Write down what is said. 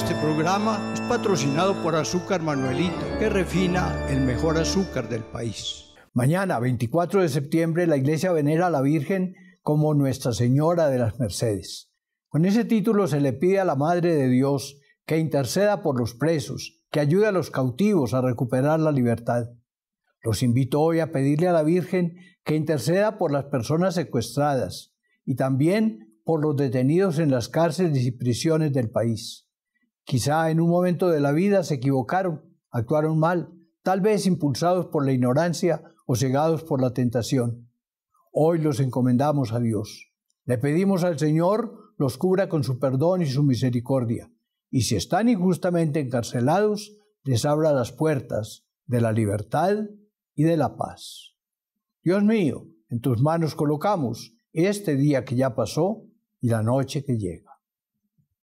Este programa es patrocinado por Azúcar Manuelito, que refina el mejor azúcar del país. Mañana, 24 de septiembre, la Iglesia venera a la Virgen como Nuestra Señora de las Mercedes. Con ese título se le pide a la Madre de Dios que interceda por los presos, que ayude a los cautivos a recuperar la libertad. Los invito hoy a pedirle a la Virgen que interceda por las personas secuestradas y también por los detenidos en las cárceles y prisiones del país. Quizá en un momento de la vida se equivocaron, actuaron mal, tal vez impulsados por la ignorancia o cegados por la tentación. Hoy los encomendamos a Dios. Le pedimos al Señor los cubra con su perdón y su misericordia, y si están injustamente encarcelados, les abra las puertas de la libertad y de la paz. Dios mío, en tus manos colocamos este día que ya pasó y la noche que llega.